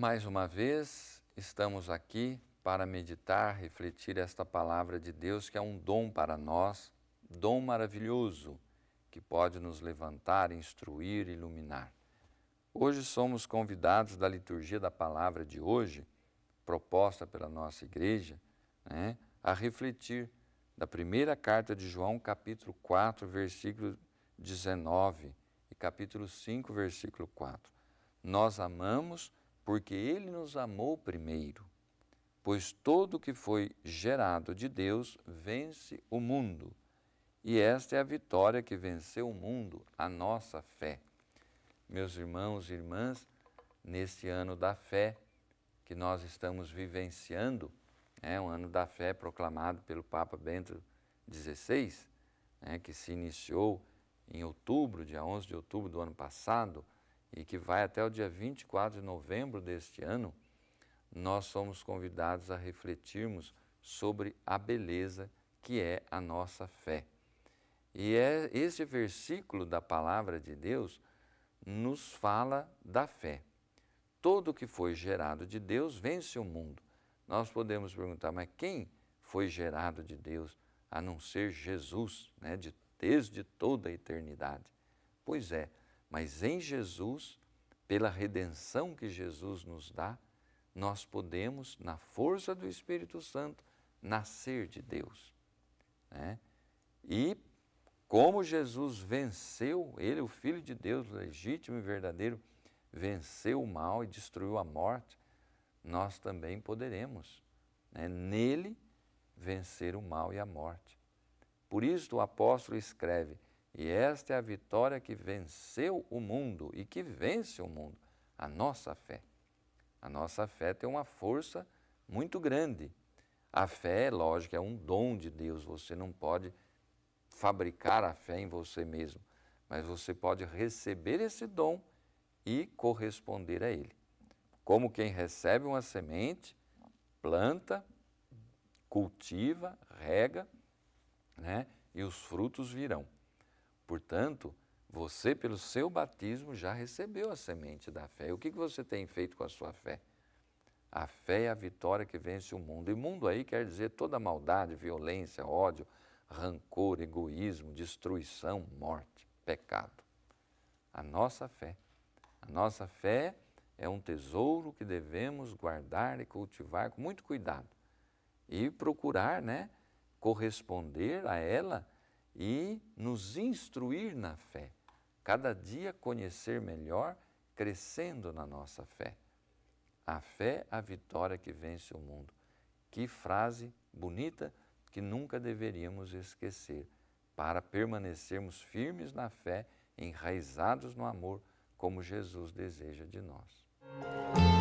Mais uma vez, estamos aqui para meditar, refletir esta palavra de Deus que é um dom para nós, dom maravilhoso, que pode nos levantar, instruir, iluminar. Hoje somos convidados da liturgia da palavra de hoje, proposta pela nossa igreja, né, a refletir da primeira carta de João, capítulo 4, versículo 19 e capítulo 5, versículo 4. Nós amamos porque ele nos amou primeiro. Pois todo o que foi gerado de Deus vence o mundo. E esta é a vitória que venceu o mundo, a nossa fé. Meus irmãos e irmãs, neste ano da fé que nós estamos vivenciando, é um ano da fé proclamado pelo Papa Bento XVI, né, que se iniciou em outubro, dia 11 de outubro do ano passado, e que vai até o dia 24 de novembro deste ano, nós somos convidados a refletirmos sobre a beleza que é a nossa fé. E é este versículo da palavra de Deus nos fala da fé. Todo o que foi gerado de Deus vence o mundo. Nós podemos perguntar, mas quem foi gerado de Deus a não ser Jesus, né, de, desde toda a eternidade? Pois é, mas em Jesus, pela redenção que Jesus nos dá, nós podemos, na força do Espírito Santo, nascer de Deus. Né? E como Jesus venceu, ele, o Filho de Deus, legítimo e verdadeiro, venceu o mal e destruiu a morte, nós também poderemos, né? nele, vencer o mal e a morte. Por isso o apóstolo escreve: e esta é a vitória que venceu o mundo e que vence o mundo, a nossa fé. A nossa fé tem uma força muito grande. A fé, lógico, é um dom de Deus, você não pode fabricar a fé em você mesmo, mas você pode receber esse dom e corresponder a ele. Como quem recebe uma semente, planta, cultiva, rega, né? E os frutos virão. Portanto, você, pelo seu batismo, já recebeu a semente da fé. O que você tem feito com a sua fé? A fé é a vitória que vence o mundo. E mundo aí quer dizer toda maldade, violência, ódio, rancor, egoísmo, destruição, morte, pecado. A nossa fé. A nossa fé é um tesouro que devemos guardar e cultivar com muito cuidado e procurar, né, corresponder a ela e nos instruir na fé, cada dia conhecer melhor, crescendo na nossa fé. A fé, é a vitória que vence o mundo. Que frase bonita que nunca deveríamos esquecer, para permanecermos firmes na fé, enraizados no amor, como Jesus deseja de nós.